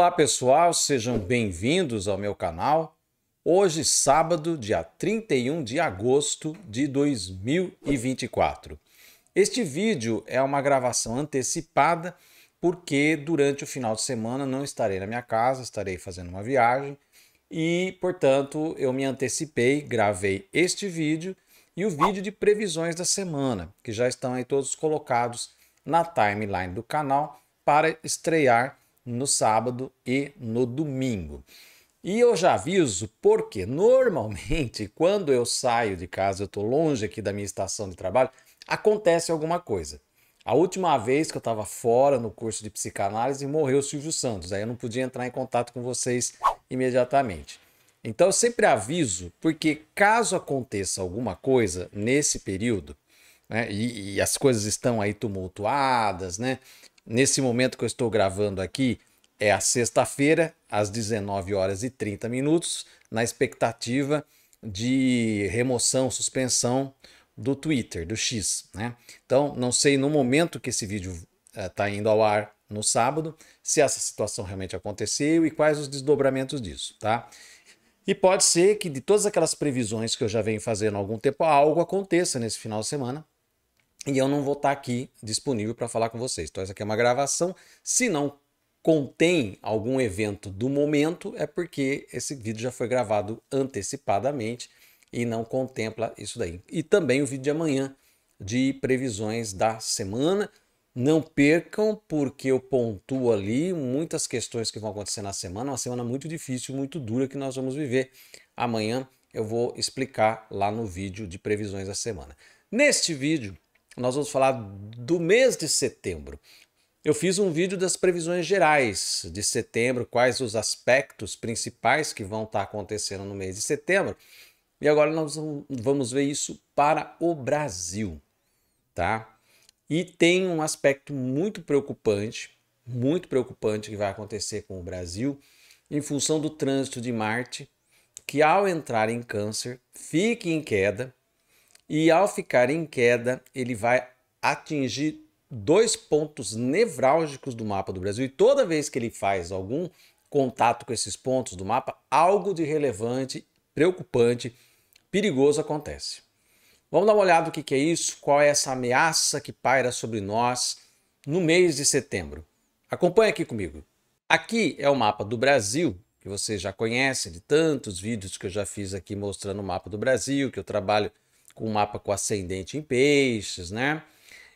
Olá pessoal, sejam bem-vindos ao meu canal. Hoje, sábado, dia 31 de agosto de 2024. Este vídeo é uma gravação antecipada porque durante o final de semana não estarei na minha casa, estarei fazendo uma viagem e, portanto, eu me antecipei, gravei este vídeo e o vídeo de previsões da semana, que já estão aí todos colocados na timeline do canal para estrear no sábado e no domingo. E eu já aviso porque normalmente quando eu saio de casa, eu estou longe aqui da minha estação de trabalho, acontece alguma coisa. A última vez que eu estava fora no curso de psicanálise morreu o Silvio Santos, aí eu não podia entrar em contato com vocês imediatamente. Então eu sempre aviso, porque caso aconteça alguma coisa nesse período, né, e, e as coisas estão aí tumultuadas, né, Nesse momento que eu estou gravando aqui, é a sexta-feira, às 19 horas e 30 minutos, na expectativa de remoção, suspensão do Twitter, do X. Né? Então, não sei no momento que esse vídeo está eh, uh, indo ao ar no sábado, se essa situação realmente aconteceu e quais os desdobramentos disso, tá? E pode ser que de todas aquelas previsões que eu já venho fazendo há algum tempo, algo aconteça nesse final de semana e eu não vou estar tá aqui disponível para falar com vocês. Então, essa aqui é uma gravação. Se não contém algum evento do momento, é porque esse vídeo já foi gravado antecipadamente e não contempla isso daí. E também o vídeo de amanhã de previsões da semana. Não percam, porque eu pontuo ali muitas questões que vão acontecer na semana, uma semana muito difícil, muito dura que nós vamos viver. Amanhã eu vou explicar lá no vídeo de previsões da semana. Neste vídeo, nós vamos falar do mês de setembro. Eu fiz um vídeo das previsões gerais de setembro, quais os aspectos principais que vão estar acontecendo no mês de setembro. E agora nós vamos ver isso para o Brasil, tá? E tem um aspecto muito preocupante, muito preocupante que vai acontecer com o Brasil em função do trânsito de Marte, que ao entrar em câncer, fique em queda e ao ficar em queda, ele vai atingir dois pontos nevrálgicos do mapa do Brasil. E toda vez que ele faz algum contato com esses pontos do mapa, algo de relevante, preocupante, perigoso acontece. Vamos dar uma olhada no que, é isso, qual é essa ameaça que paira sobre nós no mês de setembro. Acompanhe aqui comigo. Aqui é o mapa do Brasil, que você já conhece de tantos vídeos que eu já fiz aqui mostrando o mapa do Brasil, que eu trabalho com o mapa com ascendente em peixes, né?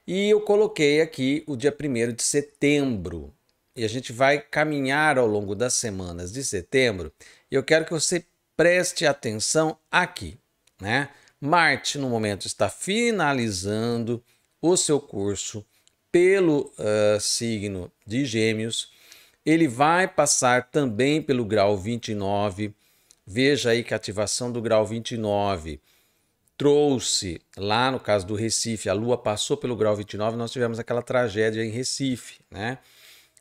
E eu coloquei aqui o dia 1 de setembro. E a gente vai caminhar ao longo das semanas de setembro. E eu quero que você preste atenção aqui, né? Marte, no momento, está finalizando o seu curso pelo uh, signo de Gêmeos. Ele vai passar também pelo grau 29. Veja aí que a ativação do grau 29 trouxe lá no caso do Recife, a Lua passou pelo grau 29, nós tivemos aquela tragédia em Recife, né?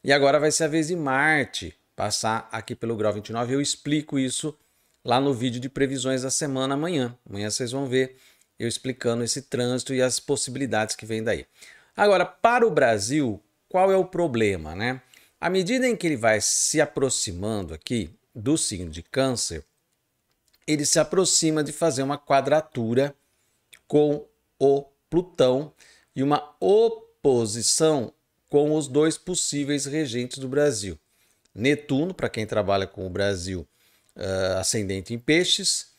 E agora vai ser a vez de Marte passar aqui pelo grau 29. Eu explico isso lá no vídeo de previsões da semana amanhã. Amanhã vocês vão ver eu explicando esse trânsito e as possibilidades que vem daí. Agora, para o Brasil, qual é o problema, né? À medida em que ele vai se aproximando aqui do signo de Câncer, ele se aproxima de fazer uma quadratura com o Plutão e uma oposição com os dois possíveis regentes do Brasil. Netuno, para quem trabalha com o Brasil uh, ascendente em peixes,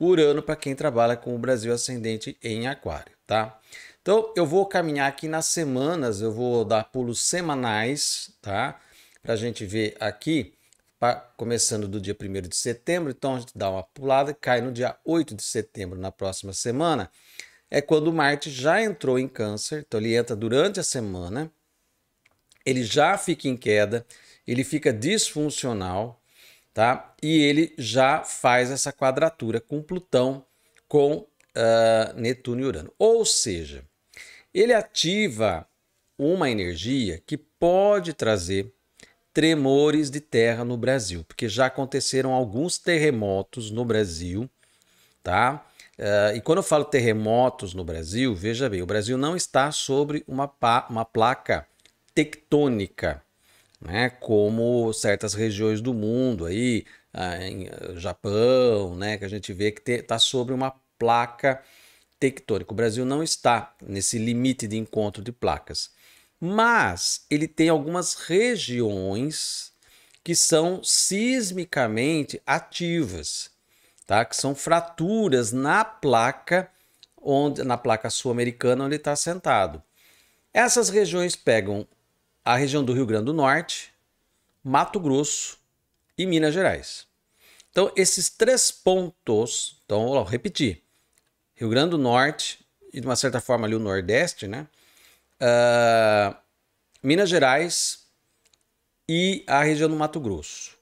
Urano, para quem trabalha com o Brasil ascendente em aquário, tá? Então, eu vou caminhar aqui nas semanas, eu vou dar pulos semanais, tá? Para a gente ver aqui começando do dia 1 de setembro, então a gente dá uma pulada, e cai no dia 8 de setembro, na próxima semana, é quando Marte já entrou em câncer, então ele entra durante a semana, ele já fica em queda, ele fica disfuncional, tá? E ele já faz essa quadratura com Plutão, com uh, Netuno e Urano. Ou seja, ele ativa uma energia que pode trazer tremores de terra no Brasil, porque já aconteceram alguns terremotos no Brasil, tá? Uh, e quando eu falo terremotos no Brasil, veja bem, o Brasil não está sobre uma, uma placa tectônica, né? Como certas regiões do mundo aí, uh, Japão, né? Que a gente vê que está sobre uma placa tectônica. O Brasil não está nesse limite de encontro de placas mas ele tem algumas regiões que são sismicamente ativas, tá? Que são fraturas na placa onde na placa sul-americana onde ele está sentado. Essas regiões pegam a região do Rio Grande do Norte, Mato Grosso e Minas Gerais. Então esses três pontos, então vou repetir, Rio Grande do Norte e de uma certa forma ali o Nordeste, né? Ah, Minas Gerais e a região do Mato Grosso.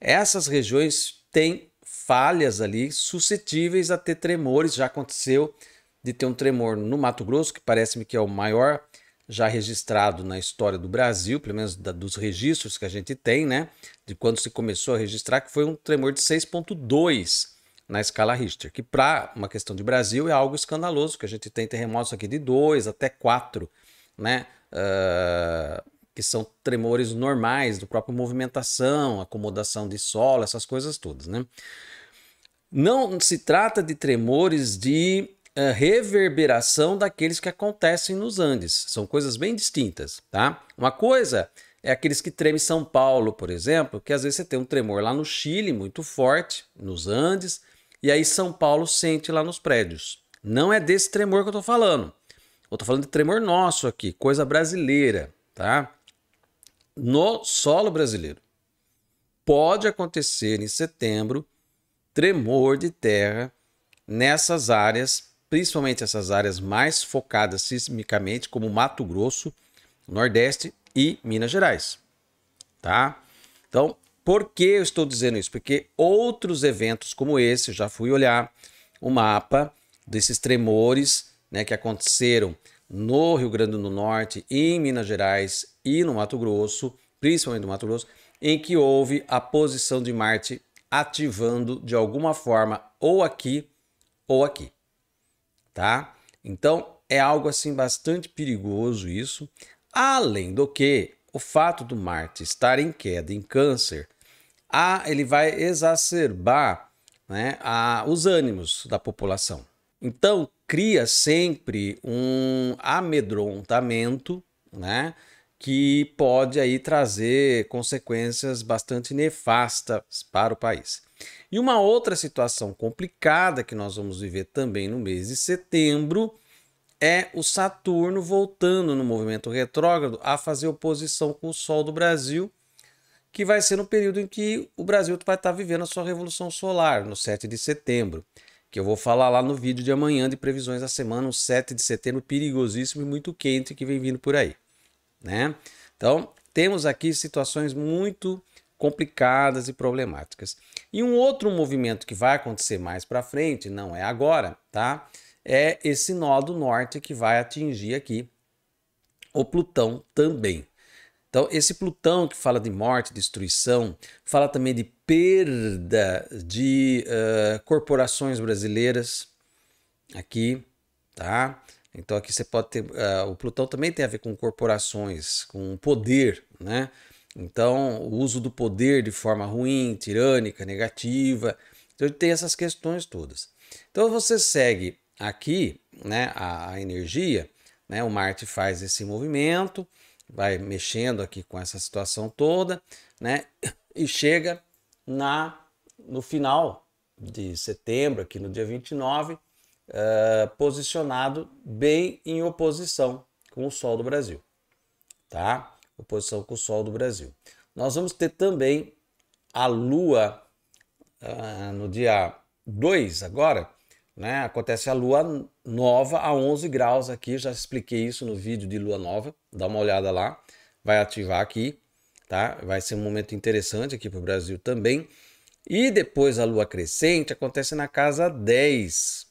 Essas regiões têm falhas ali suscetíveis a ter tremores. Já aconteceu de ter um tremor no Mato Grosso, que parece-me que é o maior já registrado na história do Brasil, pelo menos da, dos registros que a gente tem, né? De quando se começou a registrar, que foi um tremor de 6,2 na escala Richter, que para uma questão de Brasil é algo escandaloso, que a gente tem terremotos aqui de 2 até 4 né? Uh, que são tremores normais do próprio movimentação, acomodação de solo, essas coisas todas, né? Não se trata de tremores de uh, reverberação daqueles que acontecem nos Andes. São coisas bem distintas, tá? Uma coisa é aqueles que tremem São Paulo, por exemplo, que às vezes você tem um tremor lá no Chile muito forte, nos Andes, e aí São Paulo sente lá nos prédios. Não é desse tremor que eu estou falando. Eu tô falando de tremor nosso aqui, coisa brasileira, tá? No solo brasileiro. Pode acontecer em setembro tremor de terra nessas áreas, principalmente essas áreas mais focadas sismicamente, como Mato Grosso, Nordeste e Minas Gerais, tá? Então, por que eu estou dizendo isso? Porque outros eventos como esse, já fui olhar o mapa desses tremores né, que aconteceram no Rio Grande do Norte, em Minas Gerais e no Mato Grosso, principalmente no Mato Grosso, em que houve a posição de Marte ativando de alguma forma ou aqui ou aqui, tá? Então é algo assim bastante perigoso isso. Além do que o fato do Marte estar em queda em Câncer, a, ele vai exacerbar né, a, os ânimos da população. Então cria sempre um amedrontamento, né? Que pode aí trazer consequências bastante nefastas para o país. E uma outra situação complicada que nós vamos viver também no mês de setembro é o Saturno voltando no movimento retrógrado a fazer oposição com o Sol do Brasil, que vai ser no período em que o Brasil vai estar vivendo a sua revolução solar, no 7 de setembro que eu vou falar lá no vídeo de amanhã de previsões da semana, um 7 de setembro perigosíssimo e muito quente que vem vindo por aí, né? Então, temos aqui situações muito complicadas e problemáticas. E um outro movimento que vai acontecer mais para frente, não é agora, tá? É esse nó do norte que vai atingir aqui o Plutão também, então, esse Plutão que fala de morte, destruição, fala também de perda de uh, corporações brasileiras aqui, tá? Então aqui você pode ter, uh, o Plutão também tem a ver com corporações, com poder, né? Então o uso do poder de forma ruim, tirânica, negativa, então tem essas questões todas. Então você segue aqui, né, a, a energia, né? O Marte faz esse movimento, vai mexendo aqui com essa situação toda, né? E chega na no final de setembro, aqui no dia 29, uh, eh, posicionado bem em oposição com o Sol do Brasil, tá? Oposição com o Sol do Brasil. Nós vamos ter também a Lua uh, no dia 2 agora, né? Acontece a lua nova a 11 graus aqui, já expliquei isso no vídeo de lua nova, dá uma olhada lá, vai ativar aqui, tá? Vai ser um momento interessante aqui para o Brasil também. E depois a lua crescente acontece na casa 10,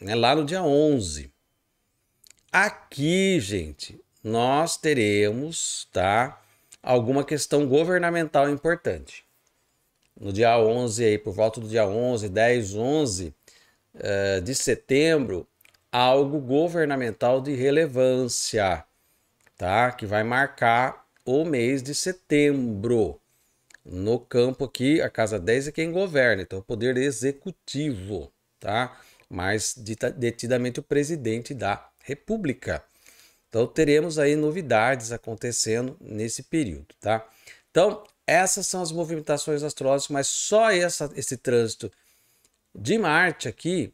né? lá no dia 11. Aqui, gente, nós teremos, tá? Alguma questão governamental importante. No dia 11 aí, por volta do dia 11, 10, 11, eh, de setembro algo governamental de relevância, tá? Que vai marcar o mês de setembro. No campo aqui, a casa 10 é quem governa, então é o poder executivo, tá? Mas detidamente o presidente da República. Então teremos aí novidades acontecendo nesse período, tá? Então, essas são as movimentações astrológicas, mas só essa, esse trânsito de Marte aqui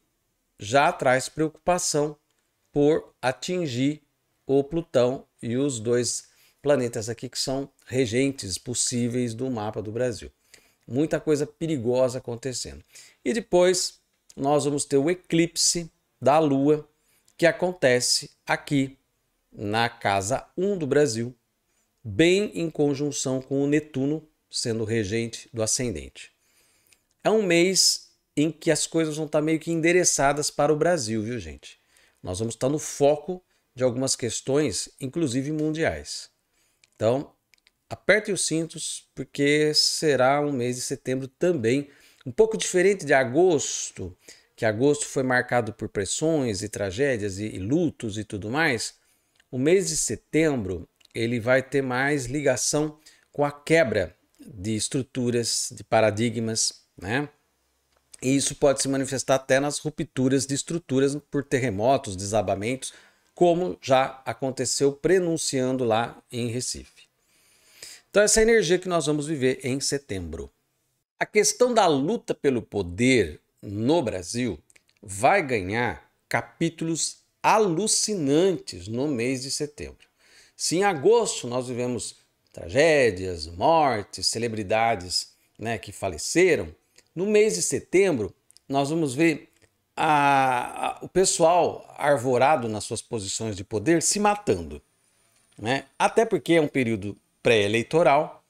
já traz preocupação por atingir o Plutão e os dois planetas aqui que são regentes possíveis do mapa do Brasil. Muita coisa perigosa acontecendo. E depois nós vamos ter o eclipse da Lua que acontece aqui na casa 1 do Brasil, bem em conjunção com o Netuno sendo regente do ascendente. É um mês em que as coisas vão estar tá meio que endereçadas para o Brasil, viu, gente? Nós vamos estar tá no foco de algumas questões, inclusive mundiais. Então, apertem os cintos, porque será um mês de setembro também um pouco diferente de agosto, que agosto foi marcado por pressões e tragédias e, e lutos e tudo mais. O mês de setembro ele vai ter mais ligação com a quebra de estruturas, de paradigmas, né? E isso pode se manifestar até nas rupturas de estruturas por terremotos, desabamentos, como já aconteceu prenunciando lá em Recife. Então, essa é a energia que nós vamos viver em setembro. A questão da luta pelo poder no Brasil vai ganhar capítulos alucinantes no mês de setembro. Se em agosto nós vivemos tragédias, mortes, celebridades né, que faleceram, no mês de setembro, nós vamos ver a, a, o pessoal arvorado nas suas posições de poder se matando. Né? Até porque é um período pré-eleitoral,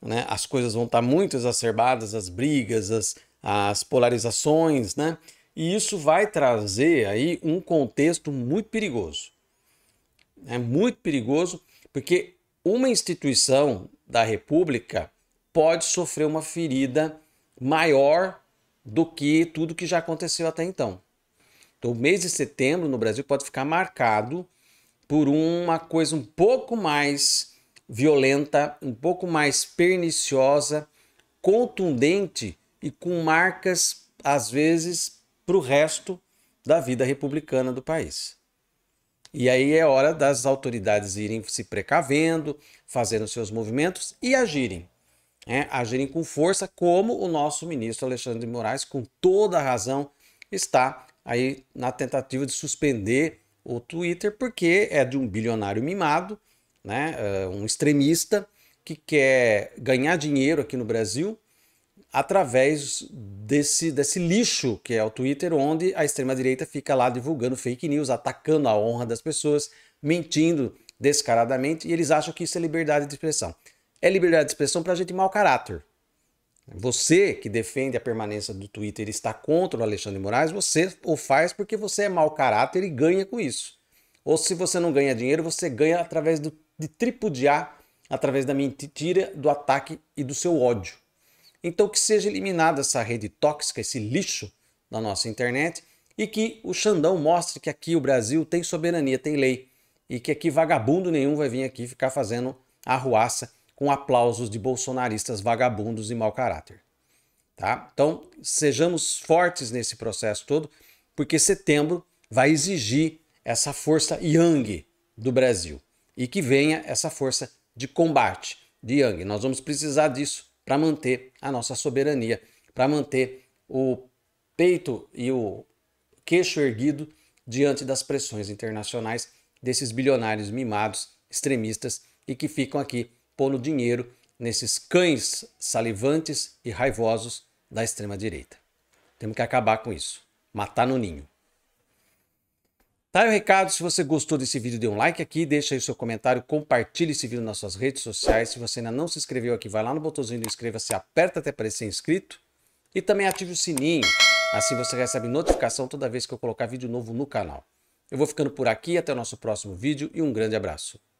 né? as coisas vão estar muito exacerbadas, as brigas, as, as polarizações, né? e isso vai trazer aí um contexto muito perigoso. É muito perigoso porque uma instituição da República pode sofrer uma ferida maior do que tudo que já aconteceu até então. Então, o mês de setembro no Brasil pode ficar marcado por uma coisa um pouco mais violenta, um pouco mais perniciosa, contundente e com marcas, às vezes, para o resto da vida republicana do país. E aí é hora das autoridades irem se precavendo, fazendo seus movimentos e agirem. Né, agirem com força, como o nosso ministro Alexandre de Moraes, com toda a razão, está aí na tentativa de suspender o Twitter, porque é de um bilionário mimado, né, eh, um extremista que quer ganhar dinheiro aqui no Brasil através desse, desse lixo que é o Twitter, onde a extrema-direita fica lá divulgando fake news, atacando a honra das pessoas, mentindo descaradamente, e eles acham que isso é liberdade de expressão é liberdade de expressão para gente mau caráter. Você que defende a permanência do Twitter e está contra o Alexandre de Moraes, você o faz porque você é mau caráter e ganha com isso. Ou se você não ganha dinheiro, você ganha através do, de tripudiar, através da mentira, do ataque e do seu ódio. Então que seja eliminada essa rede tóxica, esse lixo da nossa internet e que o Xandão mostre que aqui o Brasil tem soberania, tem lei e que aqui vagabundo nenhum vai vir aqui ficar fazendo arruaça com aplausos de bolsonaristas vagabundos e mau caráter. Tá? Então, sejamos fortes nesse processo todo, porque setembro vai exigir essa força yang do Brasil e que venha essa força de combate de yang. Nós vamos precisar disso para manter a nossa soberania, para manter o peito e o queixo erguido diante das pressões internacionais desses bilionários mimados, extremistas e que ficam aqui pondo dinheiro nesses cães salivantes e raivosos da extrema-direita. Temos que acabar com isso. Matar no ninho. Tá aí o recado. Se você gostou desse vídeo, dê um like aqui, deixa aí seu comentário, compartilhe esse vídeo nas suas redes sociais. Se você ainda não se inscreveu aqui, vai lá no botãozinho do inscreva-se, aperta até aparecer inscrito e também ative o sininho. Assim você recebe notificação toda vez que eu colocar vídeo novo no canal. Eu vou ficando por aqui, até o nosso próximo vídeo e um grande abraço.